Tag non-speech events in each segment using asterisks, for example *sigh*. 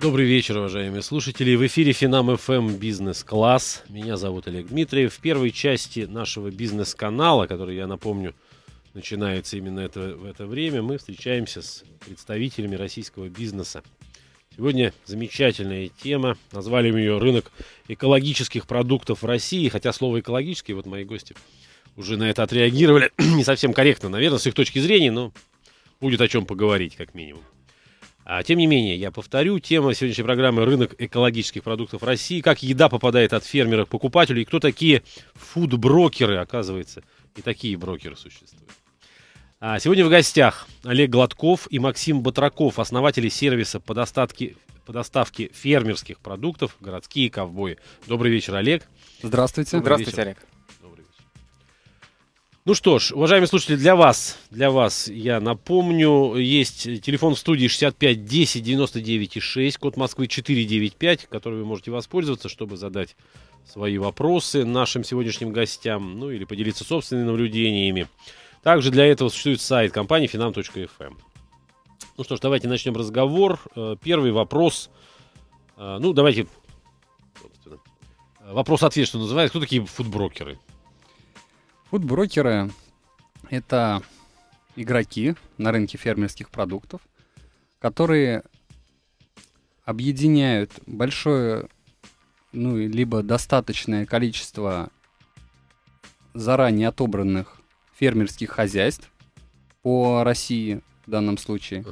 Добрый вечер, уважаемые слушатели. В эфире Финам ФМ Бизнес Класс. Меня зовут Олег Дмитриев. В первой части нашего бизнес-канала, который, я напомню, начинается именно это, в это время, мы встречаемся с представителями российского бизнеса. Сегодня замечательная тема. Назвали мы ее «Рынок экологических продуктов в России». Хотя слово «экологический», вот мои гости уже на это отреагировали, *clears throat* не совсем корректно, наверное, с их точки зрения, но будет о чем поговорить, как минимум. А, тем не менее, я повторю, тема сегодняшней программы «Рынок экологических продуктов России». Как еда попадает от фермера к покупателю и кто такие брокеры, оказывается. И такие брокеры существуют. А, сегодня в гостях Олег Гладков и Максим Батраков, основатели сервиса по доставке, по доставке фермерских продуктов «Городские ковбои». Добрый вечер, Олег. Здравствуйте. Добрый Здравствуйте, вечер. Олег. Ну что ж, уважаемые слушатели, для вас, для вас я напомню, есть телефон в студии 65 10 99 и 6, код Москвы 495, который вы можете воспользоваться, чтобы задать свои вопросы нашим сегодняшним гостям, ну или поделиться собственными наблюдениями. Также для этого существует сайт компании finam.fm. Эм. Ну что ж, давайте начнем разговор. Э, первый вопрос. Э, ну, давайте... Э, Вопрос-ответ, что называется. Кто такие фудброкеры? Фудброкеры — это игроки на рынке фермерских продуктов, которые объединяют большое, ну, либо достаточное количество заранее отобранных фермерских хозяйств по России в данном случае,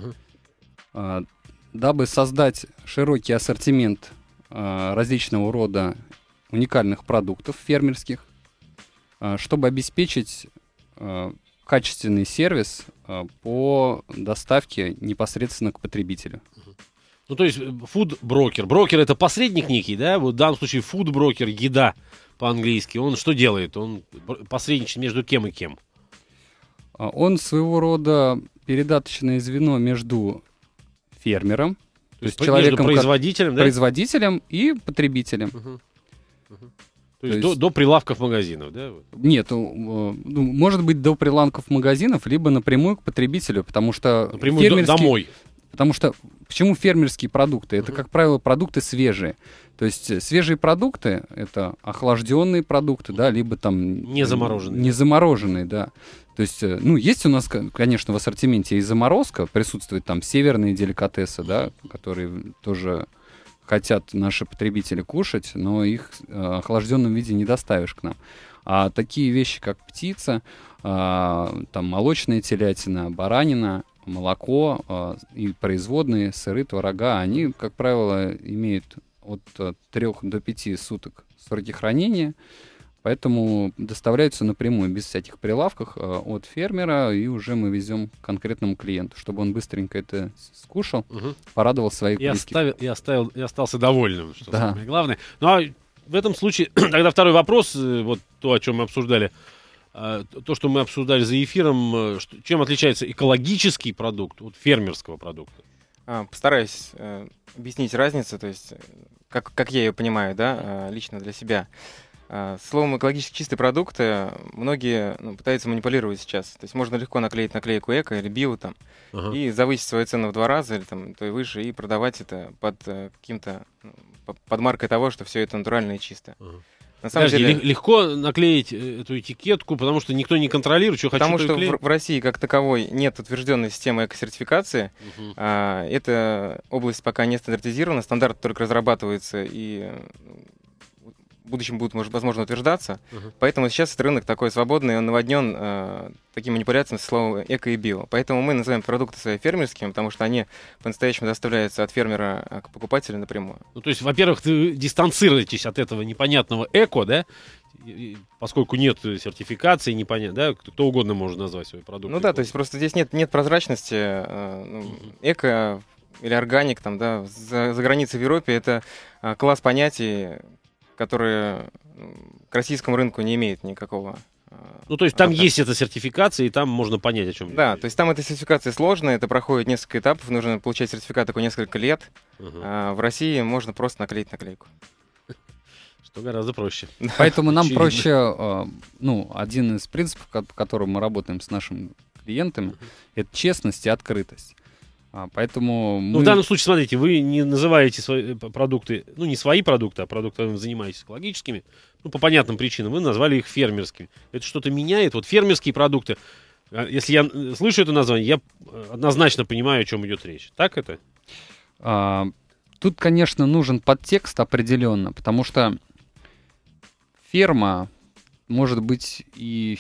uh-huh. дабы создать широкий ассортимент а, различного рода уникальных продуктов фермерских, Э, чтобы обеспечить э, качественный сервис э, по доставке непосредственно к потребителю. Ну, то есть фуд-брокер. Брокер — это посредник некий, да? Вот в данном случае фуд-брокер, еда по-английски. Он что делает? Он посредничает между кем и кем? Он своего рода передаточное звено между фермером, то, то есть, человеком, производителем, да? производителем и потребителем. Угу. Угу. То, то есть до, до прилавков магазинов, да? Нет, э, ну, может быть, до прилавков магазинов, либо напрямую к потребителю, потому что... Напрямую фермерский... домой. Потому что почему фермерские продукты? Это, как правило, продукты свежие. То есть э, свежие продукты — это охлажденные продукты, да, либо там... Не замороженные. Не замороженные, да. То есть, э, ну, есть у нас, конечно, в ассортименте и заморозка, присутствует там северные деликатесы, да, которые тоже хотят наши потребители кушать, но их э, в охлажденном виде не доставишь к нам. А такие вещи, как птица, а, там молочная телятина, баранина, молоко а, и производные сыры, творога, они, как правило, имеют от э, трех до пяти суток сроки хранения. Поэтому доставляются напрямую, без всяких прилавков, э, от фермера, и уже мы везем конкретному клиенту, чтобы он быстренько это скушал, угу. порадовал своих и Оставил, и, оставил, и остался довольным, что да. самое главное. Ну а в этом случае, *clears throat* тогда второй вопрос, э, вот то, о чем мы обсуждали, а, то, что мы обсуждали за эфиром, э, чем отличается экологический продукт от фермерского продукта? А, постараюсь объяснить разницу, то есть как, как я ее понимаю, да, лично для себя. А, словом, экологически чистые продукты многие ну, пытаются манипулировать сейчас. То есть можно легко наклеить наклейку эко или био там ага. и завысить свою цену в два раза или там то и выше и продавать это под э, каким-то ну, под маркой того, что все это натурально и чисто. Ага. На самом Подожди, деле легко наклеить э, эту этикетку, потому что никто не контролирует, что потому хочу. Потому что в, в России как таковой нет утвержденной системы экосертификации. Угу. А, эта область пока не стандартизирована, стандарт только разрабатывается и в будущем будут, может, возможно, утверждаться. uh Поэтому сейчас этот рынок такой свободный, он наводнен э, такими манипуляциями словом эко и био. Поэтому мы называем продукты свои фермерскими, потому что они по-настоящему доставляются от фермера э, к покупателю напрямую. Ну, то есть, во-первых, ты дистанцируетесь от этого непонятного эко, да? поскольку нет сертификации, непонятно, да, кто угодно может назвать свой продукт. Ну да, то есть просто здесь нет, нет прозрачности. Э, ну, эко или органик, там, да, за, за границей в Европе это э, класс понятий, которые ну, к российскому рынку не имеют никакого э, ну, то есть там а, есть эта сертификация, и там можно понять, о чем Да, то есть там эта сертификация сложная, это проходит несколько этапов, нужно получать сертификат такой несколько лет. Угу. А в России можно просто наклеить наклейку. Что гораздо проще. Поэтому нам Очевидно. проще, э, ну, один из принципов, по которым мы работаем с нашими клиентами, это честность и открытость. А, поэтому ну, мы... ну, в данном случае, смотрите, вы не называете свои э, продукты, ну не свои продукты, а продукты, вы занимаетесь экологическими, ну по понятным причинам, вы назвали их фермерскими. Это что-то меняет? Вот фермерские продукты, а, если я э, слышу это название, я э, однозначно понимаю, о чем идет речь. Так это? А, тут, конечно, нужен подтекст определенно, потому что ферма может быть и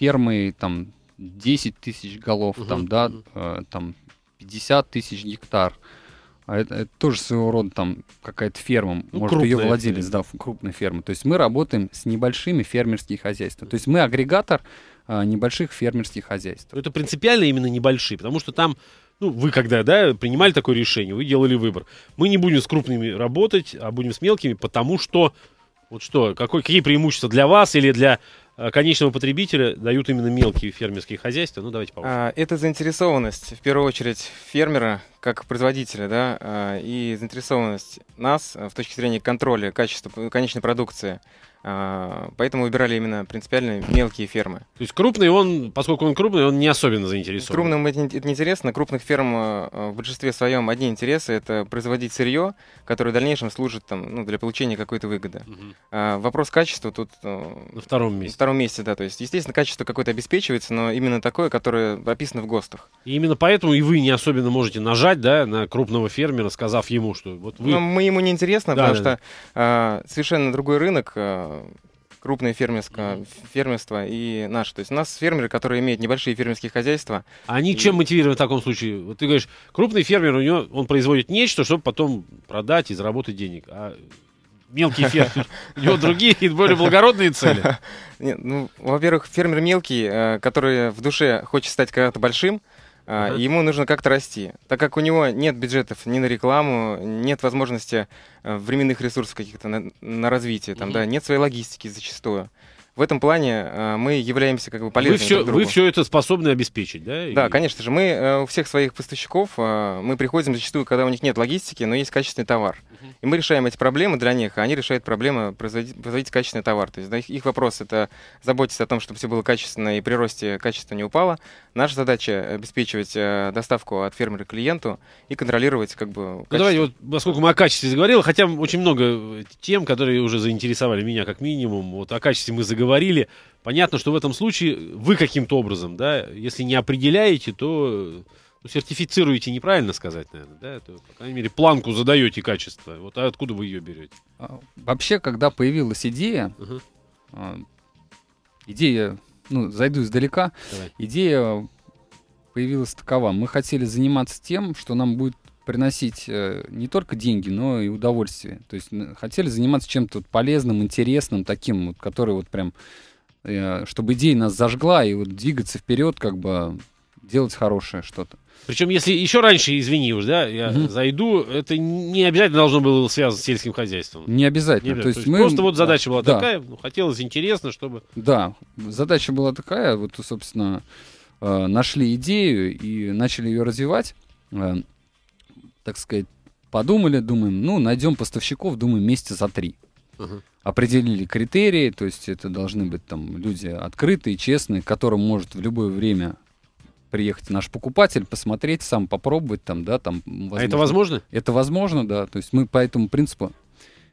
фермой там 10 тысяч голов, угу, там, да, там 50 тысяч гектар. А это, это тоже своего рода там какая-то ферма, ну, может ее владелец, ферма. да, крупная ферма. То есть мы работаем с небольшими фермерскими хозяйствами. То есть мы агрегатор а, небольших фермерских хозяйств. это принципиально именно небольшие, потому что там ну, вы когда, да, принимали такое решение, вы делали выбор. Мы не будем с крупными работать, а будем с мелкими, потому что, вот что, какой, какие преимущества для вас или для Э, конечного потребителя дают именно мелкие фермерские хозяйства. Ну, давайте а, повыше. Это заинтересованность, в первую очередь, фермера как производителя, да, э, и заинтересованность нас э, в точке зрения контроля качества конечной продукции. А, поэтому выбирали именно принципиально мелкие фермы. То есть крупный он, поскольку он крупный, он не особенно заинтересован. Крупным это неинтересно. Крупных ферм а, а, в большинстве своем одни интересы — это производить сырье, которое в дальнейшем служит там, ну, для получения какой-то выгоды. Угу. вопрос качества тут... Э, на втором месте. На втором месте, да. То есть, естественно, качество какое-то обеспечивается, но именно такое, которое описано в ГОСТах. И именно поэтому и вы не особенно можете нажать да, на крупного фермера, сказав ему, что вот вы... Но ну, мы ему не интересно, да, потому да, что да. совершенно другой рынок, крупное фермерское, фермерство и наше. То есть у нас фермеры, которые имеют небольшие фермерские хозяйства. Они и... чем мотивированы в таком случае? Вот ты говоришь, крупный фермер, у него, он производит нечто, чтобы потом продать и заработать денег. А мелкий фермер, у него другие и более благородные цели. *laughs* Нет, ну, во-первых, фермер мелкий, э, который в душе хочет стать когда-то большим, Uh-huh. Ему нужно как-то расти. Так как у него нет бюджетов ни на рекламу, нет возможности э, временных ресурсов каких-то на, на развитие, там, uh-huh. да, нет своей логистики зачастую в этом плане э, мы являемся как бы полезными вы все, друг другу. Вы все это способны обеспечить, да? Да, и... конечно же. Мы э, у всех своих поставщиков, э, мы приходим зачастую, когда у них нет логистики, но есть качественный товар. Uh -huh. И мы решаем эти проблемы для них, а они решают проблемы производить, производить качественный товар. То есть да, их, их вопрос — это заботиться о том, чтобы все было качественно и при росте качество не упало. Наша задача — обеспечивать доставку от фермера к клиенту и контролировать как бы ну, качество. давайте вот, поскольку мы о качестве заговорили, хотя очень много тем, которые уже заинтересовали меня как минимум, вот о качестве мы заговорили, говорили. Понятно, что в этом случае вы каким-то образом, да, если не определяете, то ну, сертифицируете, неправильно сказать, наверное, да, то, по крайней мере, планку задаете качество. Вот а откуда вы ее берете? А, вообще, когда появилась идея, Uh-huh. идея, ну, зайду издалека, Давай. идея появилась такова. Мы хотели заниматься тем, что нам будет приносить э, не только деньги, но и удовольствие. То есть хотели заниматься чем-то полезным, интересным, таким, вот, который вот прям, э, чтобы идея нас зажгла и вот двигаться вперед, как бы а, делать хорошее что-то. Причем, если еще раньше, извини уж, да, я угу. зайду, это не обязательно должно было связано с сельским хозяйством. Не обязательно. Не обязательно. То, есть То мы... Просто вот задача была да. такая, ну, хотелось интересно, чтобы... Да, задача была такая, вот, собственно, э, нашли идею и начали ее развивать так сказать, подумали, думаем, ну, найдем поставщиков, думаем, месяца за три. Угу. Определили критерии, то есть это должны быть там люди открытые, честные, к которым может в любое время приехать наш покупатель, посмотреть, сам попробовать там, да, там. А возможно. А это возможно? Это возможно, да. То есть мы по этому принципу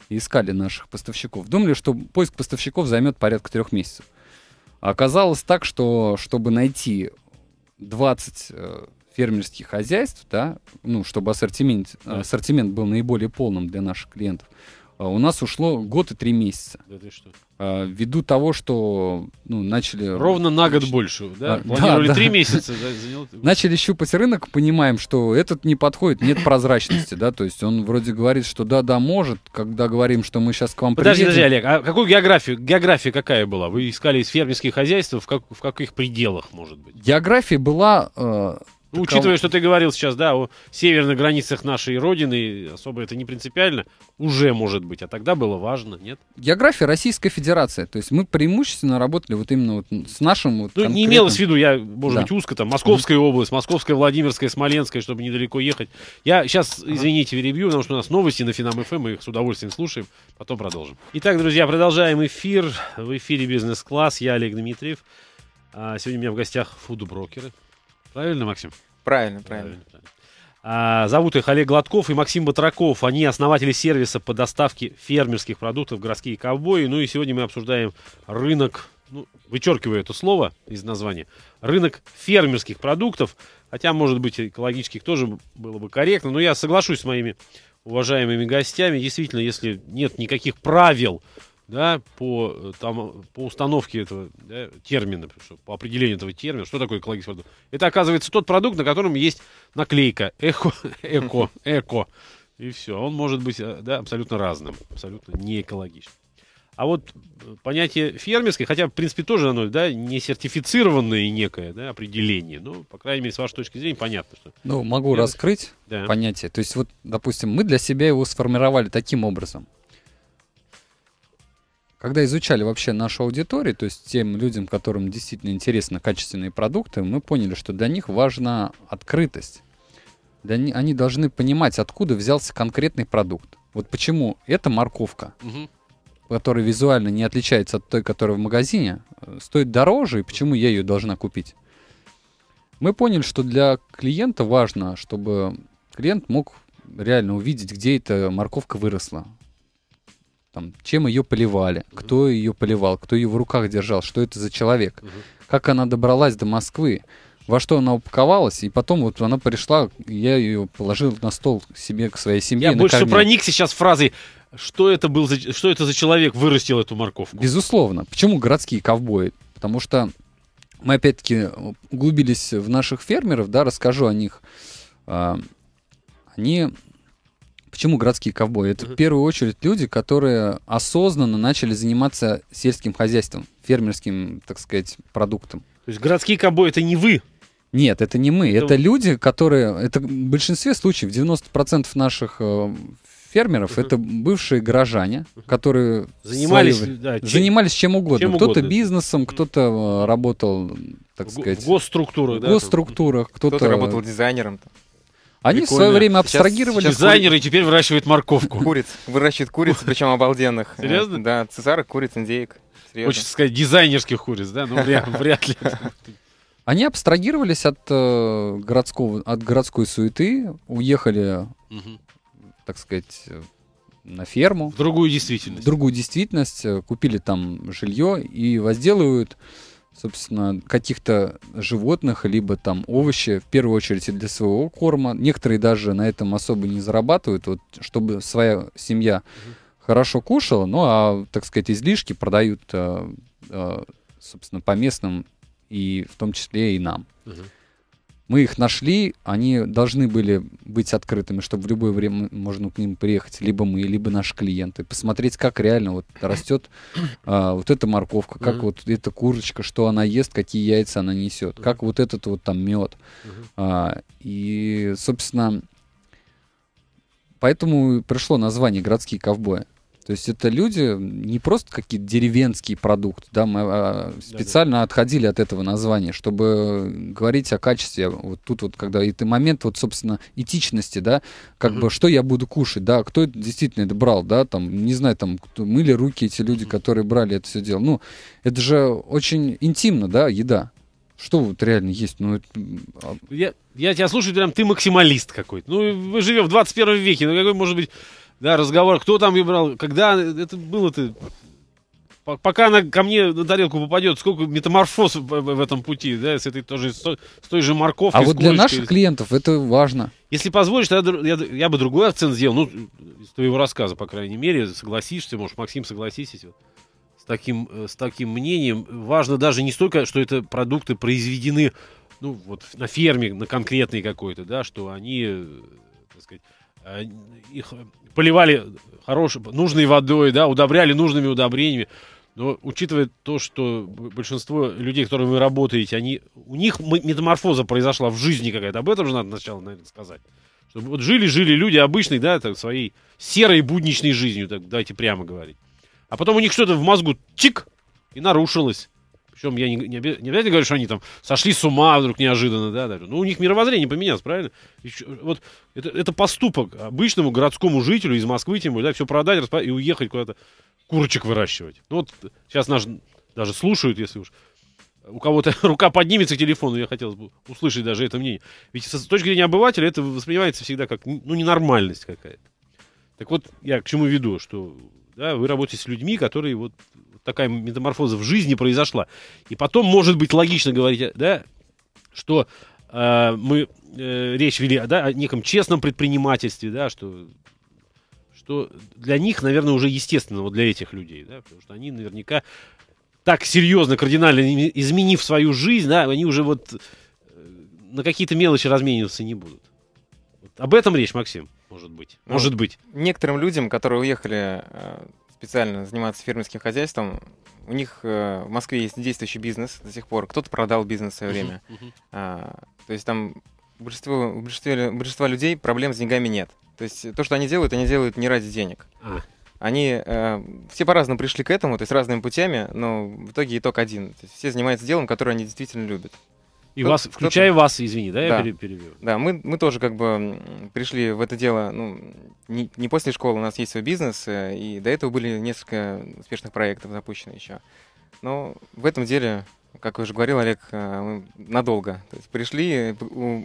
искали наших поставщиков. Думали, что поиск поставщиков займет порядка трех месяцев. А оказалось так, что чтобы найти 20 фермерских хозяйств, да, ну, чтобы ассортимент, ассортимент был наиболее полным для наших клиентов, а, у нас ушло год и три месяца. Да ты что? А, ввиду того, что ну, начали... Ровно на год больше, да? А, Планировали да, три да. месяца. Да, занял... *laughs* Начали щупать рынок, понимаем, что этот не подходит, нет прозрачности, да, то есть он вроде говорит, что да-да, может, когда говорим, что мы сейчас к вам подожди, приедем... Подожди, Олег, а какую географию, география какая была? Вы искали из фермерских хозяйств, в, как, в каких пределах, может быть? География была... Э, ну, учитывая, что ты говорил сейчас, да, о северных границах нашей родины, особо это не принципиально, уже может быть, а тогда было важно, нет? География Российской Федерации, то есть мы преимущественно работали вот именно вот с нашим вот Ну, конкретным... не имелось в виду, я, может да. быть, узко, там, Московская область, Московская, Владимирская, Смоленская, чтобы недалеко ехать. Я сейчас, извините, перебью, потому что у нас новости на Финам ФМ, эм, мы их с удовольствием слушаем, потом продолжим. Итак, друзья, продолжаем эфир. В эфире «Бизнес-класс», я Олег Дмитриев. А, сегодня у меня в гостях фудброкеры. Правильно, Максим? Правильно, правильно. правильно, А, зовут их Олег Гладков и Максим Батраков. Они основатели сервиса по доставке фермерских продуктов «Городские ковбои». Ну и сегодня мы обсуждаем рынок, ну, вычеркиваю это слово из названия, рынок фермерских продуктов. Хотя, может быть, экологических тоже было бы корректно. Но я соглашусь с моими уважаемыми гостями. Действительно, если нет никаких правил да, по, э, там, э, по установке этого да, термина, что, по определению этого термина, что такое экологический продукт. Это, оказывается, тот продукт, на котором есть наклейка «эко», *laughs* «эко», «эко». И все. Он может быть э, да, абсолютно разным, абсолютно не экологичным. А вот понятие фермерское, хотя, в принципе, тоже оно, да, не сертифицированное некое да, определение, но, по крайней мере, с вашей точки зрения, понятно, что... Ну, могу фермерское. раскрыть да. понятие. То есть, вот, допустим, мы для себя его сформировали таким образом – когда изучали вообще нашу аудиторию, то есть тем людям, которым действительно интересны качественные продукты, мы поняли, что для них важна открытость. Для них, они должны понимать, откуда взялся конкретный продукт. Вот почему эта морковка, угу. которая визуально не отличается от той, которая в магазине, э, стоит дороже, и почему я ее должна купить. Мы поняли, что для клиента важно, чтобы клиент мог реально увидеть, где эта морковка выросла, там, чем ее поливали, кто ее поливал, кто ее в руках держал, что это за человек, как она добралась до Москвы, во что она упаковалась, и потом вот она пришла, я ее положил на стол себе к своей семье. Я больше проник сейчас фразой что это был за, что это за человек вырастил эту морковку? Безусловно. Почему городские ковбои? Потому что мы опять-таки углубились в наших фермеров, да, расскажу о них. А, они Почему городские ковбои? Это uh-huh. в первую очередь люди, которые осознанно начали заниматься сельским хозяйством, фермерским, так сказать, продуктом. То есть городские ковбои это не вы? Нет, это не мы. Это, это люди, которые... Это в большинстве случаев 90% наших э, фермеров uh-huh. это бывшие горожане, которые занимались, свои, да, чем, занимались чем угодно. Чем кто-то угодно. бизнесом, кто-то э, работал, так в, сказать, в госструктурах, в да, кто-то, кто-то работал дизайнером. Они Прикольно. в свое время абстрагировали. Сейчас, сейчас кури... дизайнеры теперь выращивают морковку. Куриц. Выращивают куриц, причем обалденных. Серьезно? Да, цесарок, куриц, индейк. Хочется сказать, дизайнерских куриц, да? Ну, *laughs* вряд ли. Они абстрагировались от, э, городского, от городской суеты, уехали, угу. так сказать, на ферму. В другую действительность. В другую действительность, э, купили там жилье и возделывают собственно, каких-то животных, либо там овощи, в первую очередь и для своего корма. Некоторые даже на этом особо не зарабатывают, вот, чтобы своя семья угу. хорошо кушала, ну а, так сказать, излишки продают, э, э, собственно, по местным и в том числе и нам. Угу. Мы их нашли, они должны были быть открытыми, чтобы в любое время можно к ним приехать, либо мы, либо наши клиенты, посмотреть, как реально вот растет *coughs* а, вот эта морковка, как mm-hmm. вот эта курочка, что она ест, какие яйца она несет, mm-hmm. как вот этот вот там мед. Mm-hmm. А, и, собственно, поэтому пришло название «Городские ковбои». То есть это люди не просто какие-то деревенские продукты, да, мы а, а, специально да, да. отходили от этого названия, чтобы говорить о качестве. Вот тут вот, когда и момент вот, собственно, этичности, да, как угу. бы что я буду кушать, да, кто действительно это брал, да, там, не знаю, там, кто, мыли руки эти люди, угу. которые брали это все дело. Ну, это же очень интимно, да, еда. Что вот реально есть? Ну, это... А я, я тебя слушаю, прям ты максималист какой-то. Ну, мы живем в 21 веке, ну какой может быть да, разговор, кто там ее брал, когда это было-то... Пока она ко мне на тарелку попадет, сколько метаморфоз в этом пути, да, с этой тоже, с той же морковкой. А вот для наших клиентов это важно. Если позволишь, я, я, я бы другой акцент сделал, ну, из твоего рассказа, по крайней мере, согласишься, может, Максим, согласитесь с таким, э, с таким мнением. Важно даже не столько, что это продукты произведены, ну, вот на ферме, на конкретной какой-то, да, что они, э, так сказать, э, их поливали хорошей, нужной водой, да, удобряли нужными удобрениями. Но учитывая то, что большинство людей, с которыми вы работаете, они, у них метаморфоза произошла в жизни какая-то. Об этом же надо сначала, наверное, сказать. чтобы вот жили-жили люди обычной, да, так, своей серой будничной жизнью, так давайте прямо говорить. А потом у них что-то в мозгу тик и нарушилось. Причем я не, не, не обязательно говорю, что они там сошли с ума вдруг неожиданно, да, даже. Ну, у них мировоззрение поменялось, правильно? Еще, вот это, это поступок обычному городскому жителю из Москвы, тем более, да, все продать расп... и уехать куда-то курочек выращивать. Ну, вот сейчас наш даже слушают, если уж у кого-то *laughs* рука поднимется к телефону, я хотел бы услышать даже это мнение. Ведь с точки зрения обывателя это воспринимается всегда как, ну, ненормальность какая-то. Так вот, я к чему веду, что да, вы работаете с людьми, которые вот такая метаморфоза в жизни произошла. И потом, может быть, логично говорить, да, что э, мы э, речь вели да, о неком честном предпринимательстве, да, что что для них, наверное, уже естественно, вот для этих людей, да, потому что они наверняка так серьезно, кардинально изменив свою жизнь, да, они уже вот э, на какие-то мелочи размениваться не будут. Вот об этом речь, Максим, может быть. Ну, может быть. Некоторым людям, которые уехали э, специально заниматься фермерским хозяйством. У них э, в Москве есть действующий бизнес до сих пор. Кто-то продал бизнес в свое время. А, то есть там большинство, большинство большинство людей проблем с деньгами нет. То есть то, что они делают, они делают не ради денег. А. Они э, все по-разному пришли к этому, то есть разными путями, но в итоге итог один. все занимаются делом, которое они действительно любят. И вас, включая вас, извини, да, да. я пере, Да, мы, мы тоже как бы пришли в это дело, ну, не, не после школы, у нас есть свой бизнес, э, и до этого были несколько успешных проектов запущены еще. Но в этом деле, как уже говорил Олег, э, мы надолго. То есть пришли,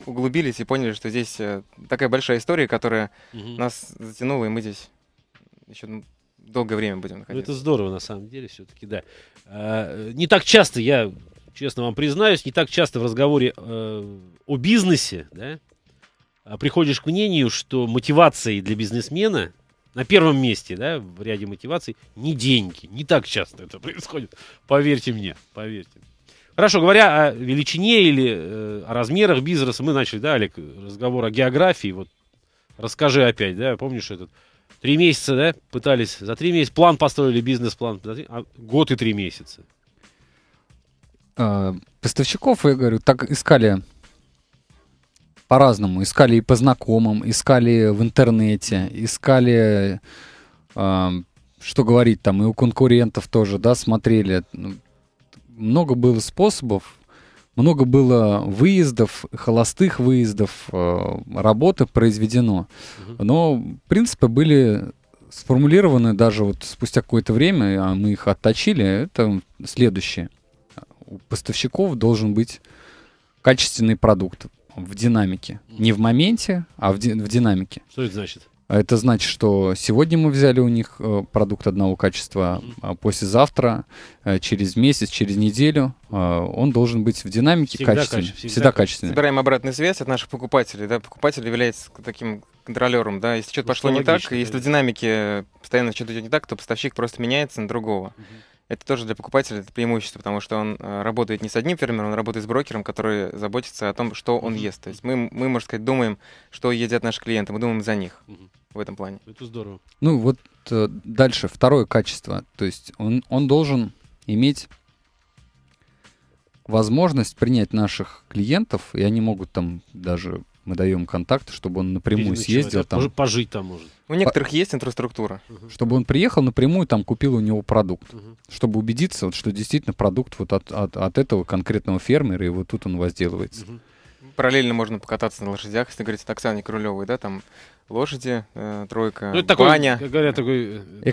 углубились и поняли, что здесь э, такая большая история, которая угу. нас затянула, и мы здесь еще долгое время будем находиться. Ну, это здорово, на самом деле, все-таки, да. А, не так часто я честно вам признаюсь, не так часто в разговоре э, о бизнесе да, а приходишь к мнению, что мотивацией для бизнесмена на первом месте, да, в ряде мотиваций, не деньги. Не так часто это происходит. Поверьте мне, поверьте. Хорошо, говоря о величине или э, о размерах бизнеса, мы начали, да, Олег, разговор о географии. Вот расскажи опять, да, помнишь этот три месяца, да, пытались, за три месяца план построили, бизнес-план, а год и три месяца. Э, поставщиков, я говорю, так искали по-разному. Искали и по знакомым, искали в интернете, искали, э, что говорить там, и у конкурентов тоже, да, смотрели. Ну, много было способов, много было выездов, холостых выездов, э, работы произведено. Но принципы были сформулированы даже вот спустя какое-то время, а мы их отточили, это следующее у поставщиков должен быть качественный продукт в динамике. Не в моменте, а в, ди в динамике. Что это значит? А это значит, что сегодня мы взяли у них э, продукт одного качества, а послезавтра, э, через месяц, через неделю э, он должен быть в динамике всегда качественный. Каче, всегда, всегда качественный. Собираем обратную связь от наших покупателей. Да? Покупатель является таким контролером. Да? Если что-то ну, пошло не так, если в динамике постоянно что-то идет не так, то поставщик просто меняется на другого. Угу это тоже для покупателя это преимущество, потому что он э, работает не с одним фермером, он работает с брокером, который заботится о том, что он ест. То есть мы, мы можно сказать, думаем, что едят наши клиенты, мы думаем за них в этом плане. Это здорово. Ну вот э, дальше, второе качество. То есть он, он должен иметь возможность принять наших клиентов, и они могут там даже мы даем контакты, чтобы он напрямую Бизнес съездил человек, там. Пожить там может. У некоторых есть инфраструктура. Чтобы он приехал напрямую, там купил у него продукт. Угу. Чтобы убедиться, вот, что действительно продукт вот от, от, от этого конкретного фермера, и вот тут он возделывается. Угу. Параллельно можно покататься на лошадях, если говорить о Оксане Крулевой, да, там лошади, э, тройка, ну, это такой, баня. Как говорят, такой э,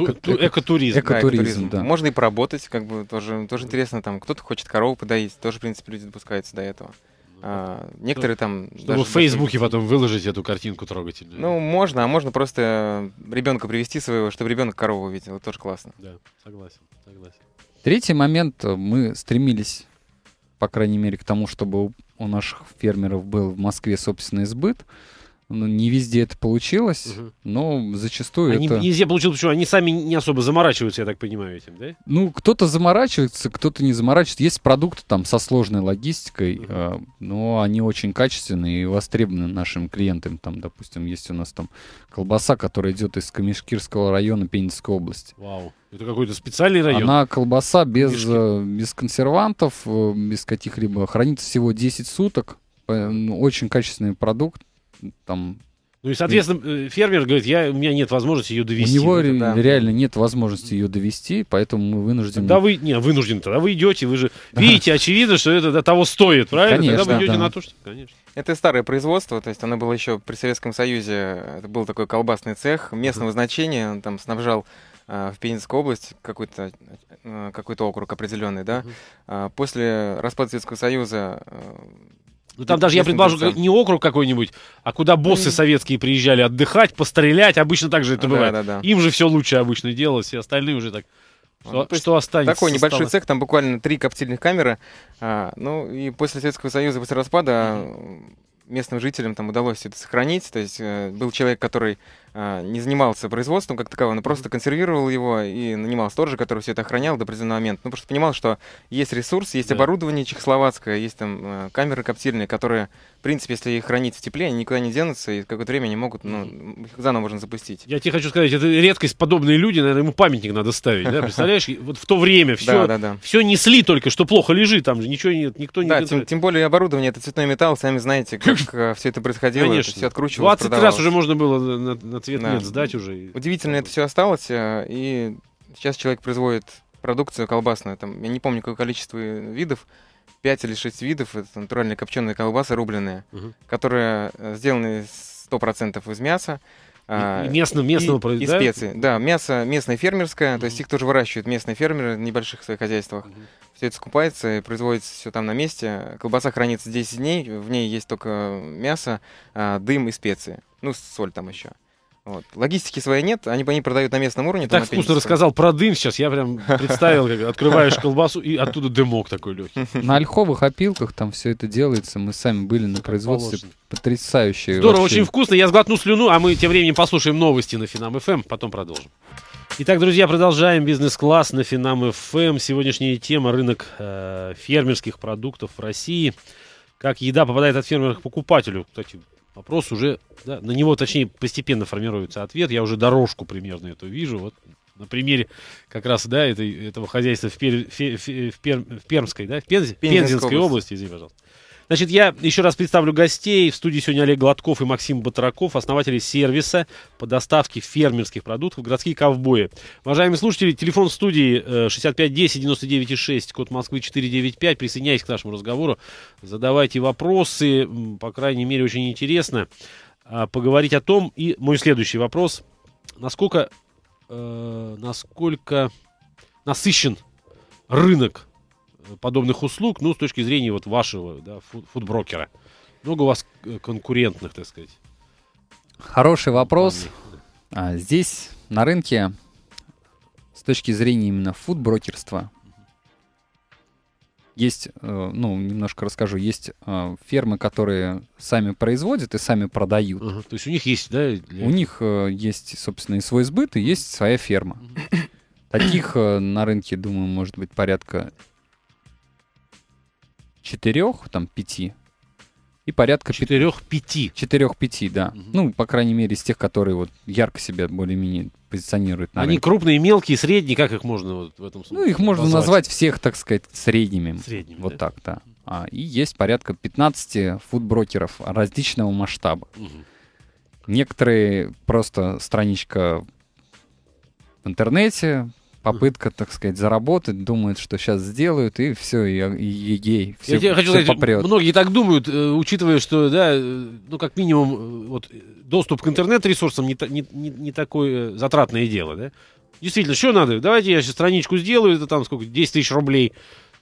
экотуризм. Экотуризм, да, да. Можно и поработать, как бы тоже, тоже интересно, там кто-то хочет корову подоить, тоже, в принципе, люди допускаются до этого. А, некоторые там... Чтобы даже в Фейсбуке потом выложить эту картинку трогательную. Ну, можно, а можно просто ребенка привести своего, чтобы ребенок корову увидел. Это тоже классно. Да, согласен, согласен. Третий момент. Мы стремились, по крайней мере, к тому, чтобы у наших фермеров был в Москве собственный сбыт. Ну, не везде это получилось, угу. но зачастую они это... Не везде получилось, почему они сами не особо заморачиваются, я так понимаю, этим, да? Ну, кто-то заморачивается, кто-то не заморачивается. Есть продукты там со сложной логистикой, угу. э, но они очень качественные и востребованы нашим клиентам. Там, допустим, есть у нас там колбаса, которая идет из Камешкирского района Пензенской области. Вау. Это какой-то специальный район? Она колбаса без, э, без консервантов, э, без каких-либо. Хранится всего 10 суток. Э, ну, очень качественный продукт там ну и, соответственно, э, фермер говорит, я, у меня нет возможности ее довести. У него да. реально нет возможности ее довести, поэтому мы вынуждены... Да вы, не, вынуждены, тогда вы идете, вы же да. видите, очевидно, что это того стоит, правильно? Конечно, тогда вы идете да. на то, что... Конечно. Это старое производство, то есть оно было еще при Советском Союзе, это был такой колбасный цех местного значения, он там снабжал э, в Пензенскую область, э, какой-то какой то округ определенный, да. А, после распада Советского Союза ну, там даже, я предположу, пацан. не округ какой-нибудь, а куда боссы советские приезжали отдыхать, пострелять. Обычно так же это бывает. Да, да, да. Им же все лучше обычно делалось, все остальные уже так... Ну, что, ну, что останется? Такой небольшой цех, там буквально три коптильных камеры. А, ну и после Советского Союза, после распада mm-hmm. местным жителям там удалось это сохранить. То есть э, был человек, который а, не занимался производством как таковым, но просто консервировал его и нанимался тот который все это охранял до определенного момента. Ну, просто понимал, что есть ресурс, есть да. оборудование чехословацкое, есть там а, камеры коптильные, которые, в принципе, если их хранить в тепле, они никуда не денутся, и какое-то время они могут, ну, их заново можно запустить. Я тебе хочу сказать, это редкость, подобные люди, наверное, ему памятник надо ставить, да, *laughs* представляешь? Вот в то время все, да, да, да. все несли только, что плохо лежит, там же ничего нет, никто не... Да, тем, тем более оборудование, это цветной металл, сами знаете, как *laughs* а, все это происходило, Конечно. все откручивалось, 20 раз уже можно было на, на 20 да. лет сдать уже. Удивительно это все осталось, э, и сейчас человек производит продукцию колбасную, там, я не помню, какое количество видов, 5 или 6 видов, это натуральные копченые колбасы рубленые, угу. которые э, сделаны 100% из мяса, и, а, местным, местного и, и специи. Да, мясо местное фермерское, mm то есть их тоже выращивают местные фермеры в небольших своих хозяйствах. mm Все это скупается и производится все там на месте. Колбаса хранится 10 дней, в ней есть только мясо, а, дым и специи. Ну, соль там еще. Вот. Логистики своей нет, они, они продают на местном уровне. Так вкусно рассказал про дым сейчас, я прям представил, как открываешь колбасу, и оттуда дымок такой легкий. На ольховых опилках там все это делается, мы сами были на производстве, потрясающие. Здорово, вообще. очень вкусно, я сглотну слюну, а мы тем временем послушаем новости на Финам ФМ, эм, потом продолжим. Итак, друзья, продолжаем бизнес-класс на Финам ФМ. Эм. Сегодняшняя тема – рынок э, фермерских продуктов в России. Как еда попадает от фермера к покупателю. Кстати, вопрос уже, да, на него, точнее, постепенно формируется ответ. Я уже дорожку примерно эту вижу. Вот на примере как раз, да, этой, этого хозяйства в, Пер, в, в, в, Пер, в Пермской, да, в Пензе, Пензенской области, извини, пожалуйста. Значит, я еще раз представлю гостей. В студии сегодня Олег Гладков и Максим Батраков, основатели сервиса по доставке фермерских продуктов «Городские ковбои». Уважаемые слушатели, телефон студии 6510-99,6, э, код Москвы 495. Присоединяйтесь к нашему разговору, задавайте вопросы, по крайней мере, очень интересно а поговорить о том. И мой следующий вопрос. Насколько, э, насколько насыщен рынок подобных услуг, ну, с точки зрения вот вашего да, фудброкера? Много у вас э, конкурентных, так сказать? Хороший вопрос. Компаний. А, здесь на рынке с точки зрения именно фудброкерства есть, э, ну, немножко расскажу, есть э, фермы, которые сами производят и сами продают. Ага, то есть у них есть, да? Для... У них есть, собственно, и свой сбыт, и есть своя ферма. Таких на рынке, думаю, может быть порядка четырех, там, пяти, и порядка... Четырех-пяти. Четырех-пяти, да. Угу. Ну, по крайней мере, из тех, которые вот ярко себя более-менее позиционируют. На Они рынке. крупные, мелкие, средние, как их можно вот в этом смысле Ну, их можно назвать? назвать всех, так сказать, средними. Средними, Вот да. так, да. А, и есть порядка 15 фудброкеров различного масштаба. Угу. Некоторые просто страничка в интернете, попытка, так сказать, заработать, думают, что сейчас сделают, и все, и, и, и гей, все, Я хочу все сказать, попрет. Многие так думают, э, учитывая, что, да, э, ну, как минимум, э, вот, доступ к интернет-ресурсам не, не, не, не такое затратное дело, да? Действительно, что надо? Давайте я сейчас страничку сделаю, это там сколько, 10 тысяч рублей.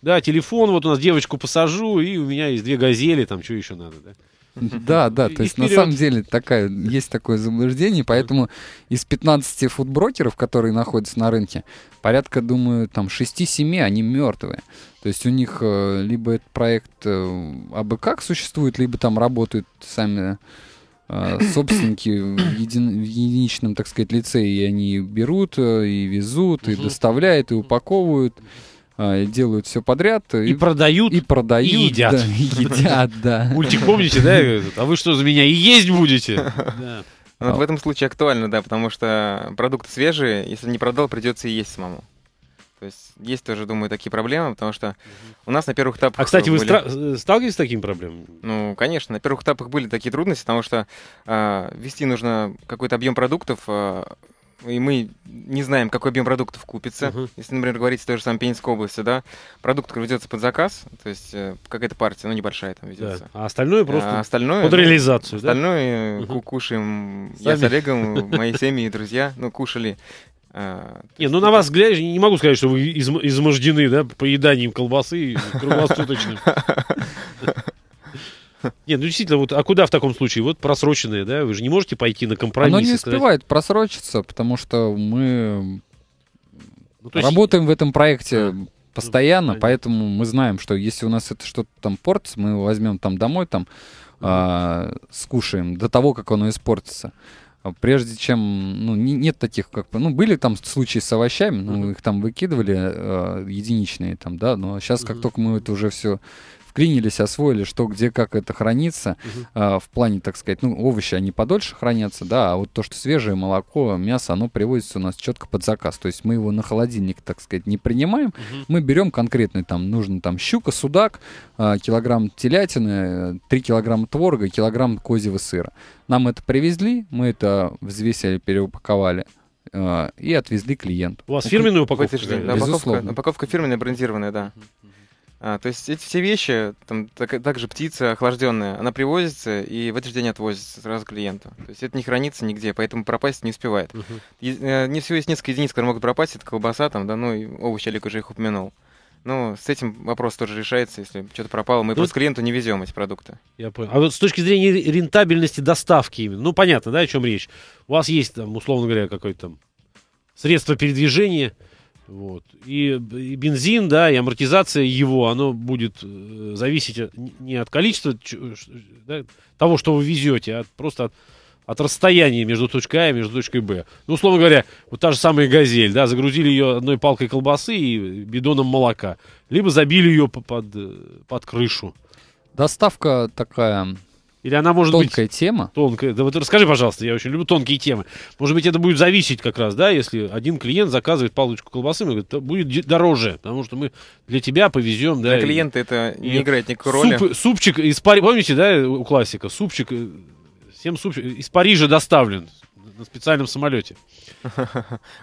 Да, телефон, вот у нас девочку посажу, и у меня есть две газели, там, что еще надо, да? *laughs* Да, да, то есть на самом деле такая, есть такое заблуждение, поэтому из 15 футброкеров, которые находятся на рынке, порядка, думаю, там 6-7, они мертвые. То есть у них э, либо этот проект э, абы как существует, либо там работают сами э, *coughs* собственники в, един, в единичном, так сказать, лице, и они берут, и везут, и доставляют, и упаковывают. А, и делают все подряд. И, э, и продают. И продают. И едят. Да, и едят, да. *laughs* Мультик помните, да? А вы что, за меня и есть будете? *laughs* Да. Ну, вот в этом случае актуально, да, потому что продукты свежие если не продал, придется и есть самому. То есть есть тоже, думаю, такие проблемы, потому что у нас на первых этапах... А, кстати, были... вы э, стра- сталкивались с такими проблемами? Ну, конечно, на первых этапах были такие трудности, потому что э, а, вести нужно какой-то объем продуктов, э, и мы не знаем, какой объем продуктов купится. Uh -huh. Если, например, говорить о той же самой Пенинской области, да, продукт ведется под заказ, то есть э, какая-то партия, ну, небольшая там ведется. Да. А остальное а просто а остальное, под ну, реализацию, ну, Остальное Uh э, -huh. кушаем Сами. я с Олегом, *laughs* мои семьи и друзья, ну, кушали. А, не, ну на вас глядя, не могу сказать, что вы изм- измождены, да, поеданием колбасы круглосуточно. *laughs* *laughs* Нет, ну действительно, вот, а куда в таком случае? Вот просроченные, да? Вы же не можете пойти на компромисс. Оно не успевает просрочиться, потому что мы ну, есть... работаем в этом проекте а, постоянно, ну, поэтому мы знаем, что если у нас это что-то там портится, мы его возьмем там домой, там а, скушаем до того, как оно испортится. А прежде чем, ну, не, нет таких, как бы, ну, были там случаи с овощами, ну, uh-huh. их там выкидывали э, единичные, там, да, но сейчас, uh-huh. как только мы это уже все вклинились, освоили, что где, как это хранится, угу. а, в плане, так сказать, ну, овощи, они подольше хранятся, да, а вот то, что свежее молоко, мясо, оно приводится у нас четко под заказ, то есть мы его на холодильник, так сказать, не принимаем, угу. мы берем конкретный, там, нужно там щука, судак, а, килограмм телятины, 3 килограмма творога, килограмм козьего сыра. Нам это привезли, мы это взвесили, переупаковали, а, и отвезли клиенту. У вас ну, фирменную упаковку? Подожди, да, упаковка, упаковка фирменная, брендированная, да. А, то есть эти все вещи, там так, также птица охлажденная, она привозится и в этот же день отвозится сразу клиенту. То есть это не хранится нигде, поэтому пропасть не успевает. Uh-huh. И, э, не всего есть несколько единиц, которые могут пропасть, это колбаса, там, да, ну и овощи, Олег уже их упомянул. Ну, с этим вопрос тоже решается, если что-то пропало, мы ну, просто клиенту не везем эти продукты. Я понял. А вот с точки зрения рентабельности доставки именно, ну понятно, да, о чем речь. У вас есть там, условно говоря, какое-то там средство передвижения, вот. И, и бензин, да, и амортизация его, оно будет э, зависеть не от количества да, того, что вы везете, а просто от, от расстояния между точкой А и между точкой Б. Ну, условно говоря, вот та же самая «Газель», да, загрузили ее одной палкой колбасы и бидоном молока, либо забили ее под, э, под крышу. Доставка такая или она может Тонкая быть... Тонкая тема? Тонкая. Да вот расскажи, пожалуйста, я очень люблю тонкие темы. Может быть, это будет зависеть как раз, да, если один клиент заказывает палочку колбасы, мы говорим будет дороже, потому что мы для тебя повезем, да. Для клиента это не и играет никакой роли. Суп, супчик из Парижа, помните, да, у классика, супчик, э, всем супчик из Парижа доставлен на специальном самолете. *laughs*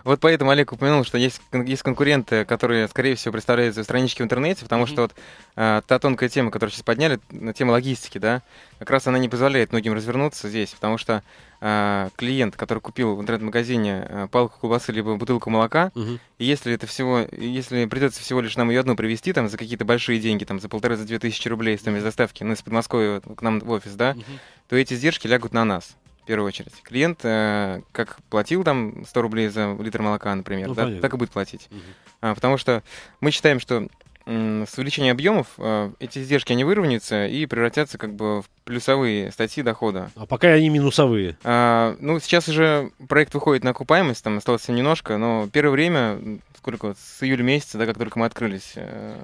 Вот поэтому Олег упомянул, что есть, есть конкуренты, которые, скорее всего, представляются свои странички в интернете, потому что вот э, та тонкая тема, которую сейчас подняли, тема логистики, да, как раз она не позволяет многим развернуться здесь, потому что э, клиент, который купил в интернет-магазине э, палку колбасы либо бутылку молока, угу. и если это всего, если придется всего лишь нам ее одну привезти там за какие-то большие деньги, там за полторы, за две тысячи рублей стоимость доставки ну, из Подмосковья к нам в офис, да, угу. то эти издержки лягут на нас первую очередь. Клиент э, как платил там 100 рублей за литр молока, например, ну, да, так и будет платить. Угу. А, потому что мы считаем, что с увеличением объемов э, эти издержки, они выровняются и превратятся как бы в плюсовые статьи дохода. А пока они минусовые? А, ну, сейчас уже проект выходит на окупаемость, там осталось немножко, но первое время, сколько, вот, с июля месяца, да, как только мы открылись, э,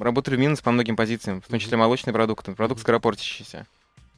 работали в минус по многим позициям, в том числе молочные продукты, продукт скоропортящийся.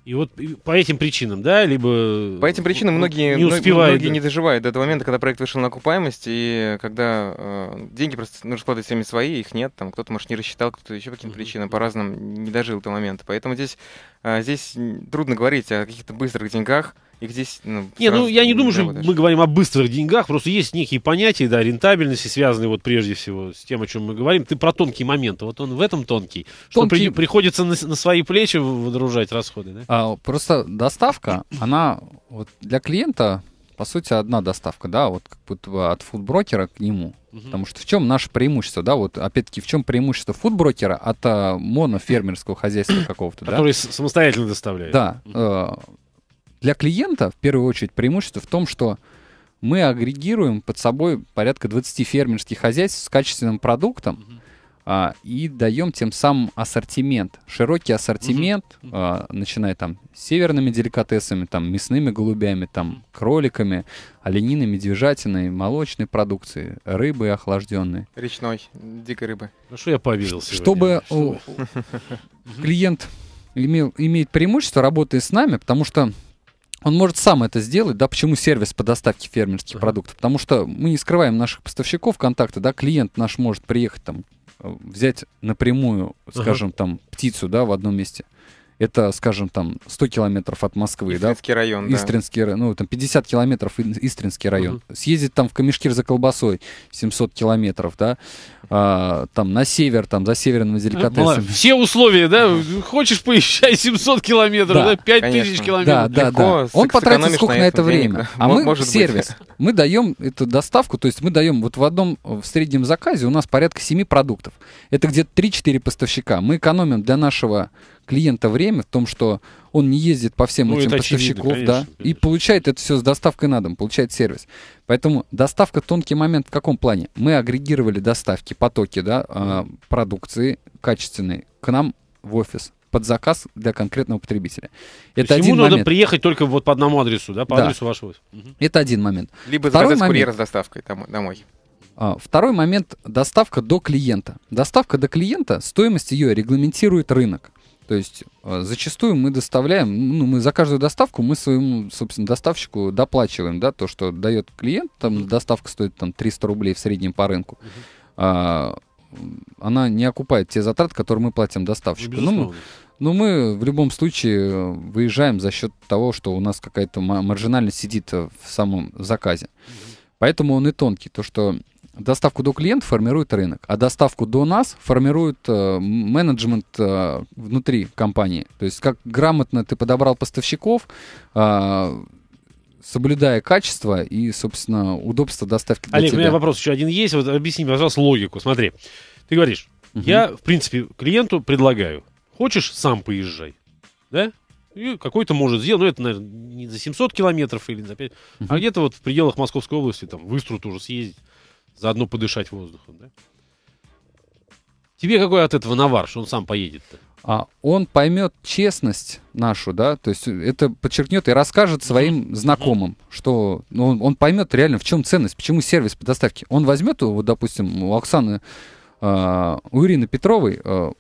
И вот по этим причинам, да, либо... По этим причинам многие не, успевают, многие да. не доживают до того момента, когда проект вышел на окупаемость, и когда э, деньги просто ну, расходуют всеми свои, их нет, там кто-то, может, не рассчитал, кто-то еще по каким-то причинам, по разным не дожил до момента. Поэтому здесь, э, здесь трудно говорить о каких-то быстрых деньгах, их здесь, ну, не, ну я не думаю, что мы говорим о быстрых деньгах, просто есть некие понятия, да, рентабельности, связанные вот прежде всего с тем, о чем мы говорим. Ты про тонкий момент, вот он в этом тонкий, что При, приходится на, на свои плечи выдружать расходы, да? А, просто доставка, она вот для клиента, по сути, одна доставка, да, вот как будто от фудброкера к нему. Угу. Потому что в чем наше преимущество, да, вот опять-таки в чем преимущество фудброкера от а, монофермерского хозяйства какого-то, да? Который самостоятельно доставляет. Да, э, для клиента, в первую очередь, преимущество в том, что мы агрегируем под собой порядка 20 фермерских хозяйств с качественным продуктом угу. а, и даем тем самым ассортимент, широкий ассортимент, угу. а, начиная там с северными деликатесами, там мясными голубями, там кроликами, олениной, медвежатиной, молочной продукции, рыбы охлажденной. Речной, дикой рыбы. Ну что я поверил Ш- Чтобы ну клиент имел, имеет преимущество, работая с нами, потому что он может сам это сделать, да, почему сервис по доставке фермерских uh-huh. продуктов? Потому что мы не скрываем наших поставщиков контакты, да, клиент наш может приехать там, э, взять напрямую, скажем, uh-huh. там, птицу, да, в одном месте. Это, скажем, там, 100 километров от Москвы, Истринский да? район, Истринский район, ну, там, 50 километров Истринский район. Uh-huh. Съездить там в Камешкир за колбасой 700 километров, да, а, там на север, там за северным деликатесом. Ну, все условия, да? Хочешь, поезжай 700 километров, да, да 5000 километров. Да, да, да. Он потратит сколько на это время. А мы сервис. Мы даем эту доставку, то есть мы даем вот в одном, в среднем заказе у нас порядка 7 продуктов. Это где-то 3-4 поставщика. Мы экономим для нашего клиента время в том, что он не ездит по всем ну, этим поставщикам, да, конечно, и получает это все с доставкой на дом, получает сервис. Поэтому доставка тонкий момент в каком плане? Мы агрегировали доставки, потоки, да, а, продукции качественной к нам в офис под заказ для конкретного потребителя. это один ему момент. надо приехать только вот по одному адресу, да, по да. адресу вашего. Это один момент. Либо Второй заказать момент. курьера с доставкой домой. А, второй момент – доставка до клиента. Доставка до клиента, стоимость ее регламентирует рынок. То есть э, зачастую мы доставляем, ну, мы за каждую доставку мы своему, собственно, доставщику доплачиваем, да, то, что дает клиент, там доставка стоит там 300 рублей в среднем по рынку. А, она не окупает те затраты, которые мы платим доставщику. Ну, мы, ну, мы в любом случае э, выезжаем за счет того, что у нас какая-то маржинальность сидит э, в самом заказе. Поэтому он и тонкий. То, что доставку до клиента формирует рынок, а доставку до нас формирует э, менеджмент э, внутри компании. То есть как грамотно ты подобрал поставщиков, э, соблюдая качество и, собственно, удобство доставки для Олег, тебя. у меня вопрос еще один есть. Вот объясни, пожалуйста, логику. Смотри, ты говоришь, угу. я, в принципе, клиенту предлагаю. Хочешь, сам поезжай. Да? И какой-то может сделать, ну, это, наверное, не за 700 километров или за 5, угу. а где-то вот в пределах Московской области, там, в Истру тоже съездить. Заодно подышать воздухом, да? Тебе какой от этого навар, что он сам поедет-то? А он поймет честность нашу, да, то есть это подчеркнет и расскажет своим знакомым, что ну, он, он поймет реально, в чем ценность, почему сервис по доставке. Он возьмет его, вот, допустим, у Оксаны, э, у Ирины Петровой э,